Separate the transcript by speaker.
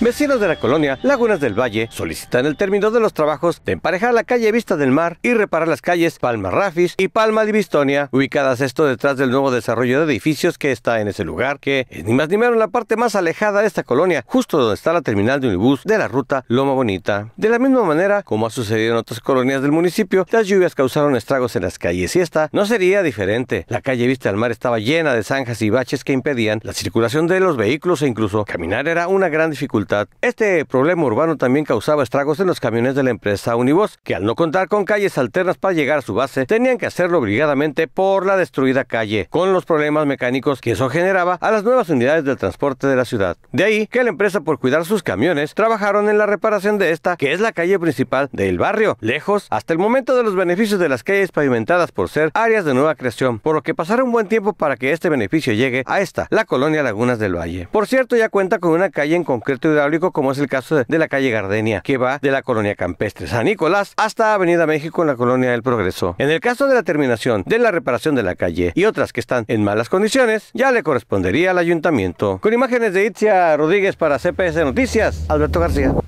Speaker 1: Vecinos de la colonia Lagunas del Valle solicitan el término de los trabajos de emparejar la calle Vista del Mar y reparar las calles Palma Rafis y Palma Divistonia ubicadas esto detrás del nuevo desarrollo de edificios que está en ese lugar, que es ni más ni menos la parte más alejada de esta colonia, justo donde está la terminal de unibús de la ruta Loma Bonita. De la misma manera, como ha sucedido en otras colonias del municipio, las lluvias causaron estragos en las calles y esta no sería diferente. La calle Vista del Mar estaba llena de zanjas y baches que impedían la circulación de los vehículos e incluso caminar era una gran dificultad este problema urbano también causaba estragos en los camiones de la empresa Univoz, que al no contar con calles alternas para llegar a su base, tenían que hacerlo obligadamente por la destruida calle, con los problemas mecánicos que eso generaba a las nuevas unidades del transporte de la ciudad. De ahí que la empresa por cuidar sus camiones trabajaron en la reparación de esta, que es la calle principal del barrio, lejos hasta el momento de los beneficios de las calles pavimentadas por ser áreas de nueva creación, por lo que pasará un buen tiempo para que este beneficio llegue a esta, la colonia Lagunas del Valle. Por cierto, ya cuenta con una calle en concreto y como es el caso de la calle Gardenia, que va de la colonia campestre San Nicolás hasta Avenida México en la colonia del Progreso. En el caso de la terminación de la reparación de la calle y otras que están en malas condiciones, ya le correspondería al ayuntamiento. Con imágenes de Itzia Rodríguez para CPS Noticias, Alberto García.